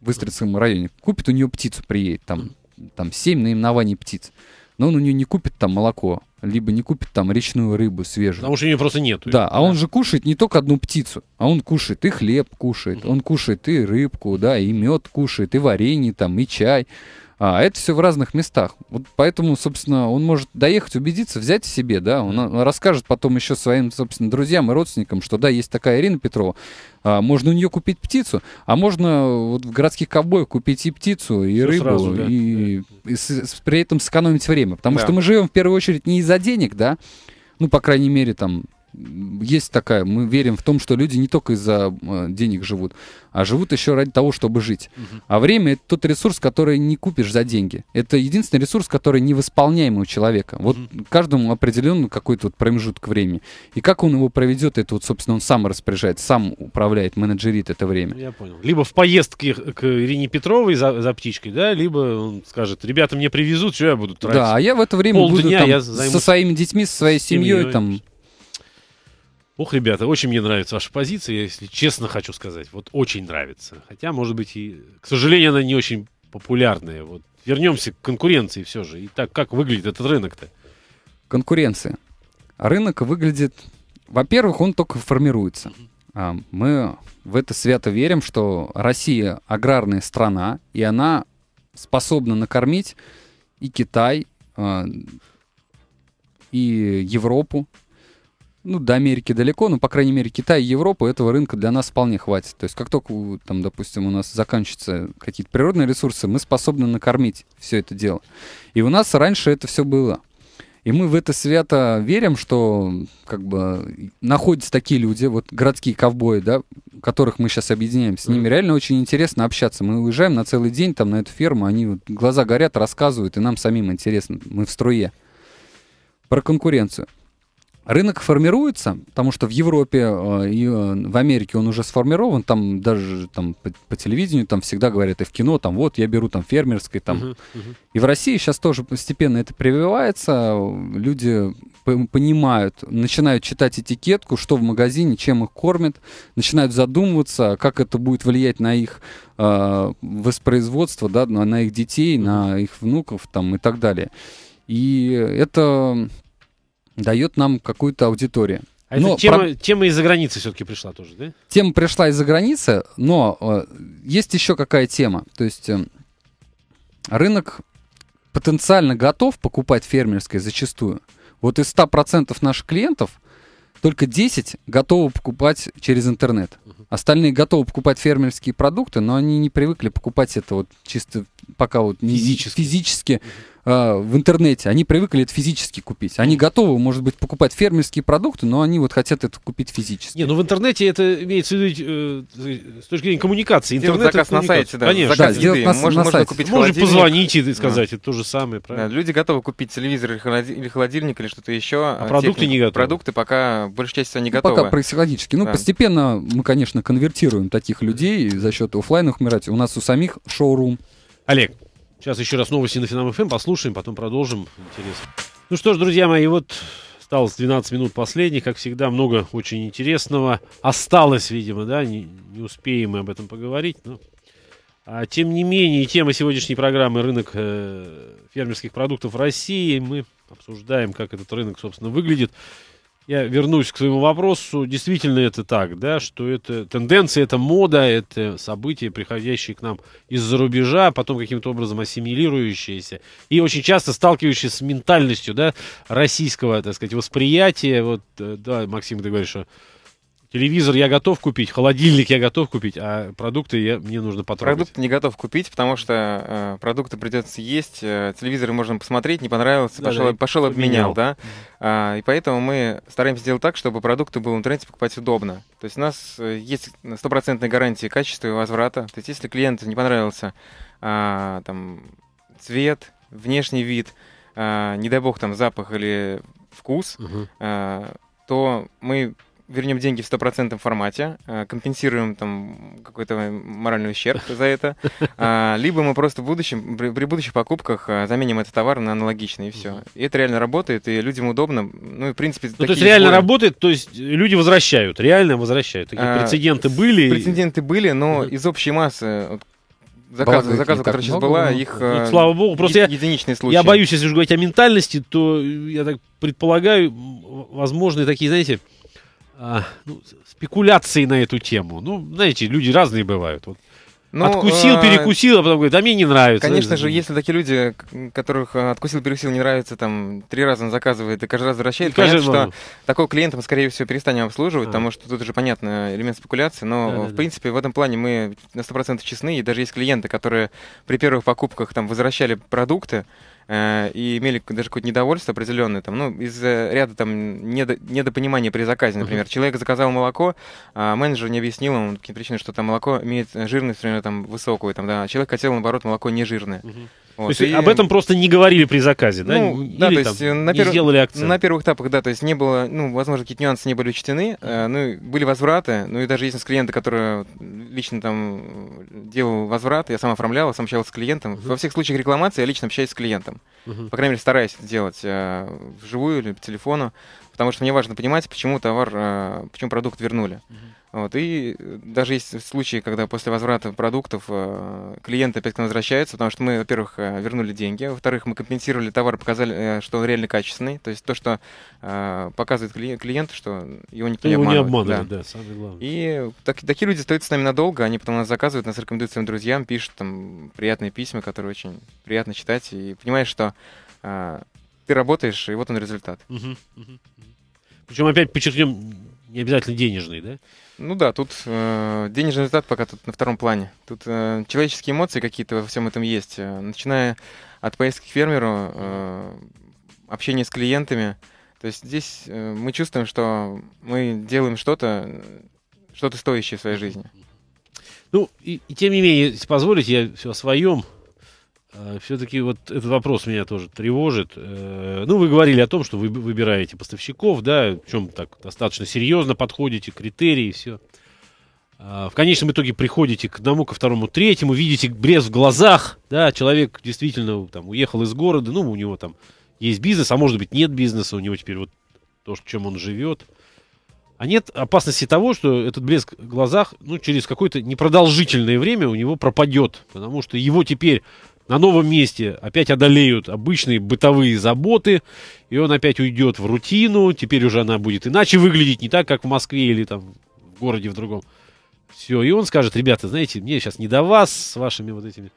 в Истрицком районе, купит у нее птицу, приедет, там, там 7 наименований птиц но он у нее не купит там молоко, либо не купит там речную рыбу свежую. Потому что ее просто нет. Да, а он же кушает не только одну птицу, а он кушает и хлеб кушает, угу. он кушает и рыбку, да, и мед кушает, и варенье там, и чай. А это все в разных местах. Вот поэтому, собственно, он может доехать, убедиться, взять себе, да, он, расскажет потом еще своим, собственно, друзьям и родственникам, что да, есть такая Ирина Петрова, а, можно у нее купить птицу, а можно вот в городских ковбоях купить и птицу, и все рыбу, сразу, да. и, и с, с, при этом сэкономить время. Потому да. что мы живем в первую очередь не из-за денег, да, ну, по крайней мере, там, есть такая, мы верим в том, что люди не только из-за э, денег живут, а живут еще ради того, чтобы жить. Угу. А время это тот ресурс, который не купишь за деньги. Это единственный ресурс, который невосполняемый у человека. Вот угу. каждому определенному какой-то вот промежуток времени. И как он его проведет, это вот, собственно, он сам распоряжает, сам управляет, менеджерит это время. Я понял. Либо в поездке к Ирине Петровой за, за птичкой, да, либо он скажет, ребята мне привезут, что я буду тратить. Да, а я в это время Пол буду там, я со своими детьми, со своей семьей, семьей там Ох, ребята, очень мне нравится ваша позиция, если честно хочу сказать. Вот очень нравится. Хотя, может быть, и, к сожалению, она не очень популярная. Вот вернемся к конкуренции все же. Итак, как выглядит этот рынок-то? Конкуренция. Рынок выглядит... Во-первых, он только формируется. А, мы в это свято верим, что Россия аграрная страна, и она способна накормить и Китай, а, и Европу, ну, до Америки далеко, но, по крайней мере, Китай и Европа этого рынка для нас вполне хватит. То есть, как только, там, допустим, у нас заканчиваются какие-то природные ресурсы, мы способны накормить все это дело. И у нас раньше это все было. И мы в это свято верим, что как бы находятся такие люди, вот городские ковбои, да, которых мы сейчас объединяем. С ними реально очень интересно общаться. Мы уезжаем на целый день там на эту ферму, они вот, глаза горят, рассказывают, и нам самим интересно. Мы в струе. Про конкуренцию. Рынок формируется, потому что в Европе э, и э, в Америке он уже сформирован, там даже там, по, по телевидению там всегда говорят и в кино, там вот я беру там фермерской, там. Uh-huh, uh-huh. И в России сейчас тоже постепенно это прививается, люди понимают, начинают читать этикетку, что в магазине, чем их кормят, начинают задумываться, как это будет влиять на их э, воспроизводство, да, на, на их детей, на их внуков там и так далее. И это дает нам какую-то аудиторию. А но эта тема, про... тема из-за границы все-таки пришла тоже, да? Тема пришла из-за границы, но э, есть еще какая тема. То есть э, рынок потенциально готов покупать фермерское зачастую. Вот из 100% наших клиентов только 10 готовы покупать через интернет. Остальные готовы покупать фермерские продукты, но они не привыкли покупать это вот чисто пока вот физически, физически Э, в интернете, они привыкли это физически купить. Они готовы, может быть, покупать фермерские продукты, но они вот хотят это купить физически. Не, ну в интернете это имеется в виду э, с точки зрения коммуникации. Интернет заказ на сайте, да. Конечно. Заказ да, сделать на, можно, на можно купить Можно позвонить и сказать, да. это то же самое, правильно? Да, люди готовы купить телевизор или холодильник или что-то еще. А, а продукты технику, не готовы. Продукты пока, большая часть части, они ну, готовы. Пока происходически. Ну, да. постепенно мы, конечно, конвертируем таких людей за счет офлайновых мероприятий. У нас у самих шоурум. Олег, Сейчас еще раз новости на Финам ФМ эм послушаем, потом продолжим. Интересно. Ну что ж, друзья мои, вот осталось 12 минут последних. Как всегда, много очень интересного. Осталось, видимо, да, не, не успеем мы об этом поговорить. Но... А, тем не менее, тема сегодняшней программы «Рынок э, фермерских продуктов России». Мы обсуждаем, как этот рынок, собственно, выглядит я вернусь к своему вопросу. Действительно это так, да, что это тенденция, это мода, это события, приходящие к нам из-за рубежа, потом каким-то образом ассимилирующиеся и очень часто сталкивающиеся с ментальностью, да, российского, так сказать, восприятия. Вот, э, да, Максим, ты говоришь, что Телевизор я готов купить, холодильник я готов купить, а продукты я, мне нужно потратить. Продукты не готов купить, потому что э, продукты придется есть, э, телевизор можно посмотреть, не понравился, да, пошел, пошел обменял, да. А, и поэтому мы стараемся сделать так, чтобы продукты было в интернете покупать удобно. То есть у нас э, есть стопроцентная гарантия качества и возврата. То есть если клиенту не понравился а, там, цвет, внешний вид, а, не дай бог там запах или вкус, угу. а, то мы вернем деньги в стопроцентном формате, э, компенсируем там какой-то моральный ущерб *laughs* за это, а, либо мы просто в будущем, при будущих покупках э, заменим этот товар на аналогичный, и все. И это реально работает, и людям удобно. Ну, и, в принципе, ну, то есть реально сборы... работает, то есть люди возвращают, реально возвращают. Такие а, прецеденты были. Прецеденты были, но из общей массы, вот, заказов, Балагает заказов сейчас было но... их ну, э, слава богу, просто я, единичные случаи. Я боюсь, если же говорить о ментальности, то я так предполагаю, возможны такие, знаете, а, ну, спекуляции на эту тему. Ну, знаете, люди разные бывают. Вот. Ну, откусил, а, перекусил, а потом говорит, да мне не нравится. Конечно же, если такие люди, которых э, откусил, перекусил, не нравится, там, три раза он заказывает и каждый раз возвращает, и ну, понятно, что такого клиента мы, скорее всего, перестанем обслуживать, а. потому что тут уже, понятно, элемент спекуляции, но, да, в да, принципе, да. в этом плане мы на 100% честны, и даже есть клиенты, которые при первых покупках там возвращали продукты, Э, и имели даже какое-то недовольство определенное, там, ну, из э, ряда там недо, недопонимания при заказе, например. Человек заказал молоко, а менеджер не объяснил ему какие причины, что там молоко имеет жирность, например, там, высокую, там, да, а человек хотел, наоборот, молоко нежирное. Uh-huh. Вот, то есть и... об этом просто не говорили при заказе, да? Ну, Или да, то есть там, э, на перв... сделали акцент. На первых этапах, да, то есть не было, ну, возможно, какие-то нюансы не были учтены, э, ну, были возвраты, ну, и даже есть у нас клиенты, которые лично там делал возврат, я сам оформлял, сам общался с клиентом. Uh-huh. Во всех случаях рекламации я лично общаюсь с клиентом. Uh-huh. По крайней мере, стараюсь это делать э, вживую или по телефону, потому что мне важно понимать, почему товар, э, почему продукт вернули. Uh-huh. Вот, и э, даже есть случаи, когда после возврата продуктов э, клиенты опять к нам возвращаются, потому что мы, во-первых, э, вернули деньги, во-вторых, мы компенсировали товар, показали, что он реально качественный, то есть то, что показывает клиент, что его никто его не обманывает. Не да. да, самое главное. И так, такие люди остаются с нами надолго, они потом нас заказывают, нас рекомендуют своим друзьям, пишут там приятные письма, которые очень приятно читать, и понимаешь, что ты работаешь, и вот он результат. Угу, угу. Причем опять подчеркнем, не обязательно денежный, да? Ну да, тут э, денежный результат пока тут на втором плане. Тут э, человеческие эмоции какие-то во всем этом есть. Э, начиная от поездки к фермеру, э, общения с клиентами. То есть здесь э, мы чувствуем, что мы делаем что-то, что-то стоящее в своей жизни. Ну, и, и тем не менее, если позволите, я все о своем а, Все-таки вот этот вопрос меня тоже тревожит. Э, ну, вы говорили о том, что вы выбираете поставщиков, да, чем так достаточно серьезно подходите, критерии, и все. А, в конечном итоге приходите к одному, ко второму, третьему, видите брез в глазах, да, человек действительно там уехал из города, ну, у него там есть бизнес, а может быть нет бизнеса, у него теперь вот то, чем он живет. А нет опасности того, что этот блеск в глазах, ну, через какое-то непродолжительное время у него пропадет, потому что его теперь на новом месте опять одолеют обычные бытовые заботы, и он опять уйдет в рутину, теперь уже она будет иначе выглядеть, не так, как в Москве или там в городе в другом. Все, и он скажет, ребята, знаете, мне сейчас не до вас с вашими вот этими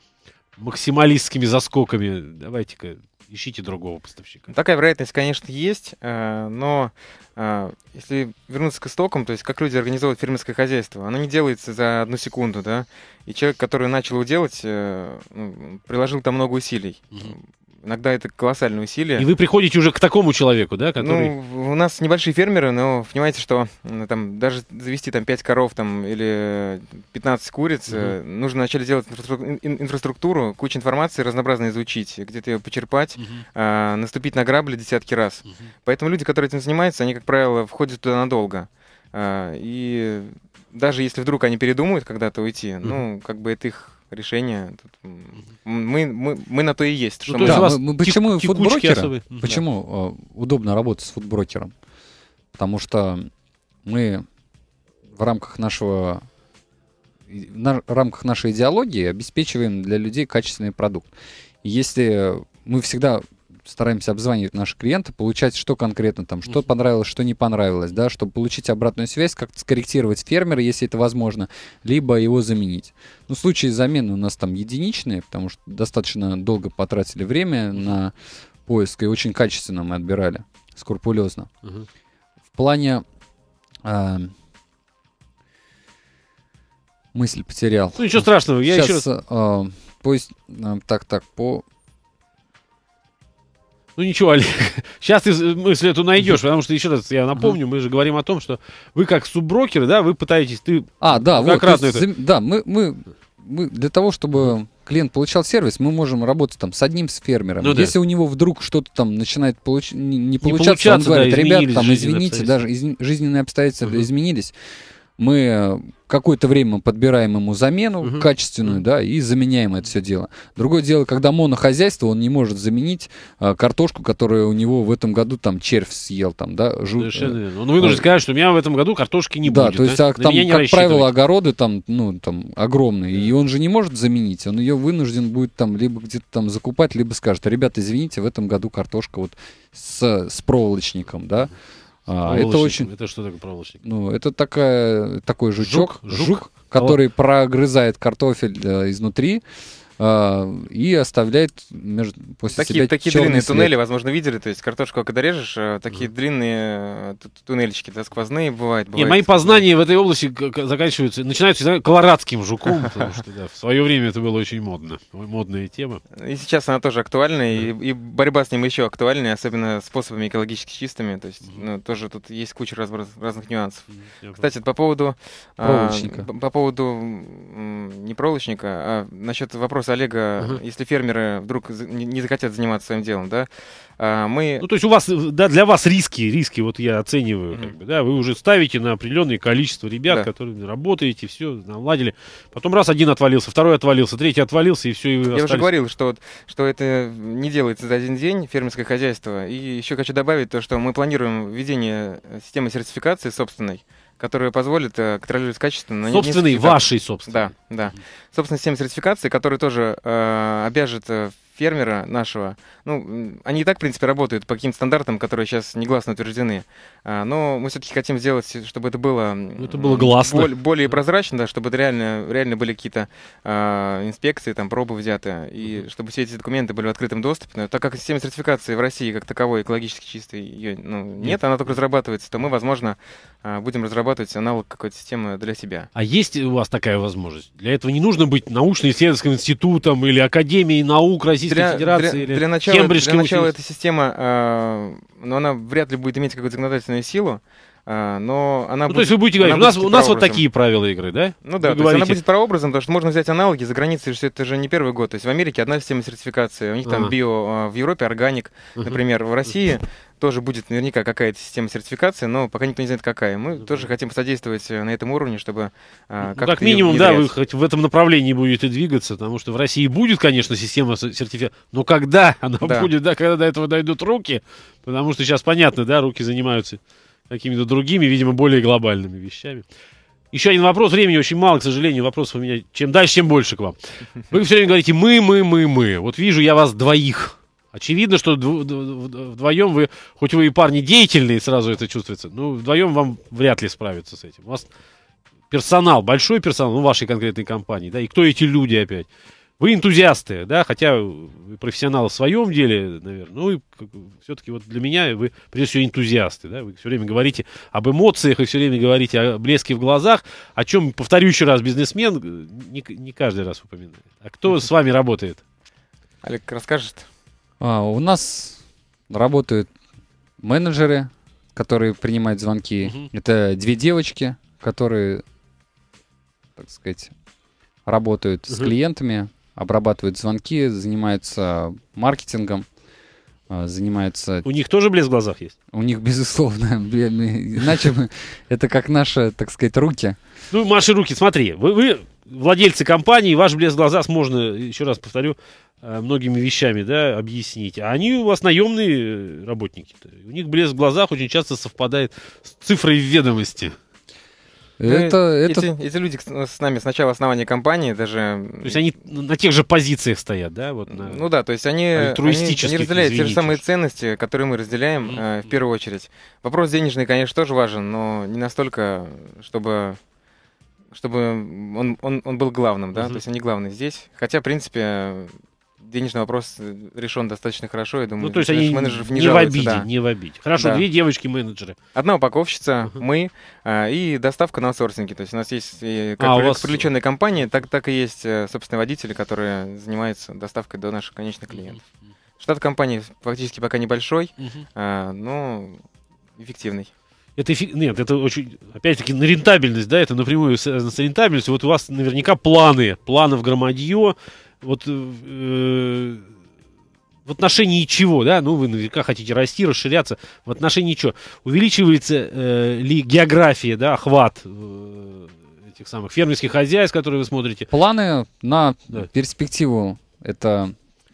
максималистскими заскоками, давайте-ка ищите другого поставщика. Такая вероятность, конечно, есть, э, но э, если вернуться к истокам, то есть как люди организовывают фермерское хозяйство, оно не делается за одну секунду, да, и человек, который начал его делать, э, ну, приложил там много усилий. Угу. Иногда это колоссальное усилие. И вы приходите уже к такому человеку, да? Ну, который... Ну, у нас небольшие фермеры, но понимаете, что там даже завести там 5 коров там, или 15 куриц, угу. Uh -huh. нужно вначале делать инфраструктуру, кучу информации разнообразно изучить, где-то ее почерпать, угу. а, наступить на грабли десятки раз. Угу. Поэтому люди, которые этим занимаются, они, как правило, входят туда надолго. А, и даже если вдруг они передумают когда-то уйти, угу. ну, как бы это их решение. Мы, мы, мы на то и есть. Ну, что ну, мы... Да, мы, мы, почему фудброкеры? Почему да. Э, удобно работать с фудброкером? Потому что мы в рамках нашего на рамках нашей идеологии обеспечиваем для людей качественный продукт. Если мы всегда стараемся обзванивать наших клиентов, получать, что конкретно там, что понравилось, что не понравилось, да, чтобы получить обратную связь, как-то скорректировать фермера, если это возможно, либо его заменить. Ну, случаи замены у нас там единичные, потому что достаточно долго потратили время на поиск, и очень качественно мы отбирали, скрупулезно. Угу. В плане... Э, мысль потерял. Ну, ничего страшного, я Сейчас, еще раз... Э, пусть... Э, так, так, по... Ну ничего, Олег, *laughs* сейчас ты мысль эту найдешь, потому что, еще раз я напомню, мы же говорим о том, что вы как суброкеры, да, вы пытаетесь, ты... А, да, как вот, раз есть, это... да, мы, мы, мы для того, чтобы клиент получал сервис, мы можем работать там с одним с фермером. Ну, да. Если у него вдруг что-то там начинает получ... не, не, получаться, не он говорит, да, ребят, там, извините, даже из... жизненные обстоятельства угу. изменились мы э, какое-то время подбираем ему замену угу. качественную, да, и заменяем это все дело. Другое дело, когда монохозяйство, он не может заменить а, картошку, которая у него в этом году там червь съел, там, да, жут. Совершенно э, верно. Он вынужден а, сказать, что у меня в этом году картошки не да, будет. То есть, да, а, там, как правило, огороды там, ну, там огромные, да. и он же не может заменить, он ее вынужден будет там либо где-то там закупать, либо скажет, ребята, извините, в этом году картошка вот с, с проволочником, да, а, это очень... Это что такое проволочник? Ну, это такая, такой жучок, жук, жук, жук который прогрызает картофель э, изнутри. А, и оставляет между, после такие, себя Такие длинные след. туннели, возможно, видели, то есть картошку, когда режешь, э, такие длинные э, туннельчики, да, сквозные бывают. бывают. И мои познания в этой области заканчиваются, начинаются знаю, колорадским жуком, потому что да, в свое время это было очень модно, модная тема. И сейчас она тоже актуальна, и, и борьба с ним еще актуальнее, особенно способами экологически чистыми, то есть mm ну, тоже тут есть куча раз, разных нюансов. Mm-hmm. Кстати, по поводу... А, проволочника. А, по поводу... Не проволочника, а насчет вопроса вопрос Олега. Угу. Если фермеры вдруг не захотят заниматься своим делом, да, а, мы... Ну, то есть у вас, да, для вас риски, риски вот я оцениваю, mm как бы, да, вы уже ставите на определенное количество ребят, да. которыми работаете, все, наладили. Потом раз один отвалился, второй отвалился, третий отвалился, и все, и вы Я остались... уже говорил, что, что это не делается за один день, фермерское хозяйство. И еще хочу добавить то, что мы планируем введение системы сертификации собственной которые позволят э, контролировать качество. На собственный, вашей собственной. Да, да. Собственно, система сертификации, которая тоже э, обяжет э, фермера нашего, ну, они и так, в принципе, работают по каким-то стандартам, которые сейчас негласно утверждены, а, но мы все-таки хотим сделать, чтобы это было... Ну, это было гласно. Более, более прозрачно, да, чтобы это реально, реально были какие-то э, инспекции, там, пробы взяты, и mm чтобы все эти документы были в открытом доступе, но так как система сертификации в России как таковой экологически чистой ее ну, нет, mm она только разрабатывается, то мы, возможно, а, будем разрабатывать аналог какой-то системы для себя. А есть у вас такая возможность? Для этого не нужно быть научно-исследовательским институтом или Академией наук России Российской для, Федерации для, или для начала, Кембриджский Для начала учились. эта система, э, но ну, она вряд ли будет иметь какую-то законодательную силу. А, но она ну, будет, то есть вы будете говорить, у нас, у нас вот такие правила игры, да? Ну да, вы то говорите. есть она будет прообразом, потому что можно взять аналоги за границей, что это же не первый год. То есть в Америке одна система сертификации, у них там ага. био, а, в Европе органик, например, в России тоже будет наверняка какая-то система сертификации, но пока никто не знает, какая. Мы тоже хотим посодействовать э, на этом уровне, чтобы а, ну, ну, как, ну, как минимум, да, вы хоть в этом направлении будете двигаться, потому что в России будет, конечно, система сертификации, но когда она да. будет, да, когда до этого дойдут руки, потому что сейчас понятно, да, руки занимаются какими-то другими, видимо, более глобальными вещами. Еще один вопрос. Времени очень мало, к сожалению. Вопросов у меня чем дальше, тем больше к вам. Вы все время говорите «мы, мы, мы, мы». Вот вижу я вас двоих. Очевидно, что вдвоем вы, хоть вы и парни деятельные, сразу это чувствуется, но вдвоем вам вряд ли справиться с этим. У вас персонал, большой персонал, ну, вашей конкретной компании, да, и кто эти люди опять? вы энтузиасты, да, хотя профессионал в своем деле, наверное, ну и все-таки вот для меня вы, прежде всего, энтузиасты, да, вы все время говорите об эмоциях и все время говорите о блеске в глазах, о чем, повторю еще раз, бизнесмен э, не, не каждый раз упоминает. А кто с вами работает? Олег расскажет. А, у нас работают менеджеры, которые принимают звонки. Это две девочки, которые, так сказать, работают с клиентами обрабатывает звонки, занимается маркетингом, а, занимается... У них тоже блеск в глазах есть? У них, безусловно. *laughs* Иначе *laughs* это как наши, так сказать, руки. Ну, Маши руки, смотри. Вы, вы владельцы компании, ваш блеск в глазах можно, еще раз повторю, э, многими вещами да, объяснить. А они у вас наемные э, работники. У них блеск в глазах очень часто совпадает с цифрой в ведомости. Ну, это, это... Эти, эти люди с нами с начала основания компании даже... То есть они на тех же позициях стоят, да? Вот на... Ну да, то есть они, они, они разделяют извините. те же самые ценности, которые мы разделяем mm-hmm. э, в первую очередь. Вопрос денежный, конечно, тоже важен, но не настолько, чтобы чтобы он, он, он был главным, да, uh-huh. то есть они главные здесь. Хотя, в принципе, денежный вопрос э, решен достаточно хорошо. Я думаю, ну, то есть они менеджеров не, не в обиде, да. не в обиде. Хорошо, да. две девочки-менеджеры. Одна упаковщица, uh-huh. мы, э, и доставка на аутсорсинге. То есть у нас есть как, а, вас... привлеченные компании, так, так и есть, э, собственные водители, которые занимаются доставкой до наших конечных клиентов. Uh-huh. Штат компании фактически пока небольшой, uh-huh. э, но эффективный. Это эфи... Нет, это очень, опять-таки, на рентабельность, да, это напрямую связано с рентабельностью. Вот у вас наверняка планы, планы в громадье, вот э, в отношении чего, да, ну вы наверняка хотите расти, расширяться, в отношении чего? Увеличивается э, ли география, да, охват э, этих самых фермерских хозяйств, которые вы смотрите? Планы на да. перспективу это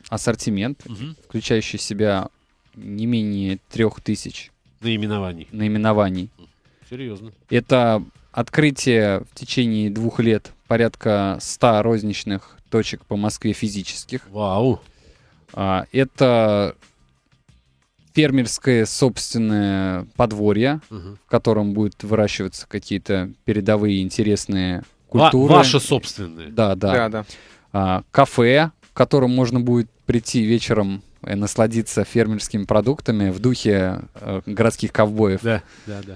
ассортимент, угу. включающий в себя не менее трех тысяч наименований. Наименований. Серьезно. Это открытие в течение двух лет порядка 100 розничных точек по Москве физических. Вау! А, это фермерское собственное подворье, угу. в котором будут выращиваться какие-то передовые интересные культуры. Ва- ваши собственные. Да, да. да, да. А, кафе, в котором можно будет прийти вечером и насладиться фермерскими продуктами в духе э, городских ковбоев. Да, да, да.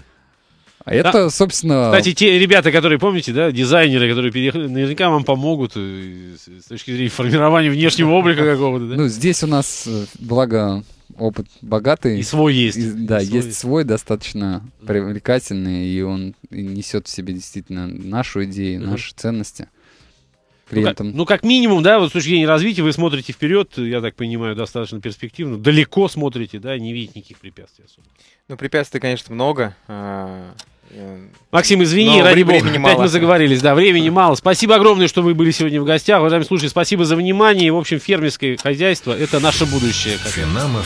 А это, да. собственно... Кстати, те ребята, которые, помните, да, дизайнеры, которые переехали, наверняка вам помогут э, с точки зрения формирования внешнего облика какого-то, да? Ну, здесь у нас, э, благо, опыт богатый. И свой есть. И, да, свой есть свой, достаточно привлекательный, и он несет в себе действительно нашу идею, mm-hmm. наши ценности. Ну, клиентам. Ну, как, ну, как минимум, да, вот с точки зрения развития вы смотрите вперед, я так понимаю, достаточно перспективно, далеко смотрите, да, не видите никаких препятствий особо. Ну, препятствий, конечно, много. А, Максим, извини, Но ради бога, опять мало. мы заговорились, да, времени мало. Спасибо огромное, что вы были сегодня в гостях. Уважаемые слушатели, спасибо за внимание. в общем, фермерское хозяйство – это наше будущее. Финамов.